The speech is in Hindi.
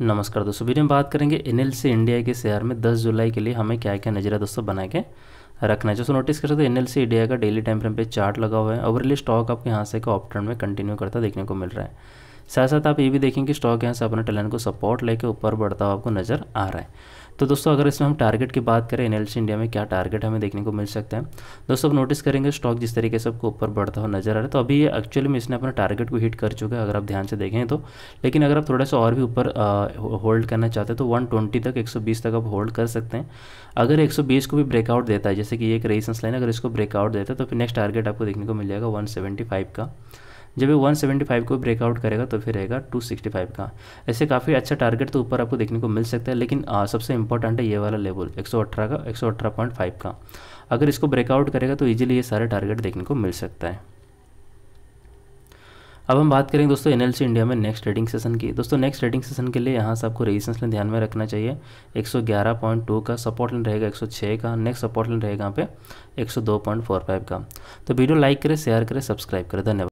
नमस्कार दोस्तों वीडियो में बात करेंगे एन इंडिया के शेयर में 10 जुलाई के लिए हमें क्या क्या नजरिया दोस्तों बना के रखना है दोस्तों नोटिस कर सकते हैं एन इंडिया का डेली टाइम फ्रेम पे चार्ट लगा हुआ है ओवरली स्टॉक आपके यहाँ से ऑप्टर्न में कंटिन्यू करता देखने को मिल रहा है साथ साथ आप ये भी देखेंगे कि स्टॉक यहाँ से अपने टैलेंट को सपोर्ट लेके ऊपर बढ़ता हुआ आपको नज़र आ रहा है तो दोस्तों अगर इसमें हम टारगेट की बात करें एन इंडिया में क्या टारगेट हमें देखने को मिल सकता है दोस्तों आप नोटिस करेंगे स्टॉक जिस तरीके से आपको ऊपर बढ़ता हुआ नजर आ रहा है तो अभी एक्चुअली में इसने अपना टारगेट को हिट कर चुका है अगर आप ध्यान से देखें तो लेकिन अगर आप थोड़ा सा और भी ऊपर होल्ड करना चाहते हैं तो ट्वेंटी तक एक तक आप होल्ड कर सकते हैं अगर एक को भी ब्रेकआउट देता है जैसे कि एक रेसेंस लाइन अगर इसको ब्रेकआउट देता है तो फिर नेक्स्ट टारगेट आपको देखने को मिल जाएगा वन का जब ये 175 को ब्रेकआउट करेगा तो फिर रहेगा 265 का ऐसे काफ़ी अच्छा टारगेट तो ऊपर आपको देखने को मिल सकता है लेकिन आ, सबसे इंपॉर्टेंट है ये वाला लेवल 118 का 118.5 का अगर इसको ब्रेकआउट करेगा तो ईजिली ये सारे टारगेट देखने को मिल सकता है अब हम बात करेंगे दोस्तों एनएलसी इंडिया में नेक्स्ट ट्रेडिंग सेशन की दोस्तों नेक्स्ट ट्रेडिंग सेशन के लिए यहाँ से आपको रेजिस्टेंस लाइन ध्यान में रखना चाहिए 111.2 का सपोर्ट लाइन रहेगा 106 का नेक्स्ट सपोर्ट लाइन रहेगा यहाँ पे 102.45 का तो वीडियो लाइक करें शेयर करें सब्सक्राइब करें धन्यवाद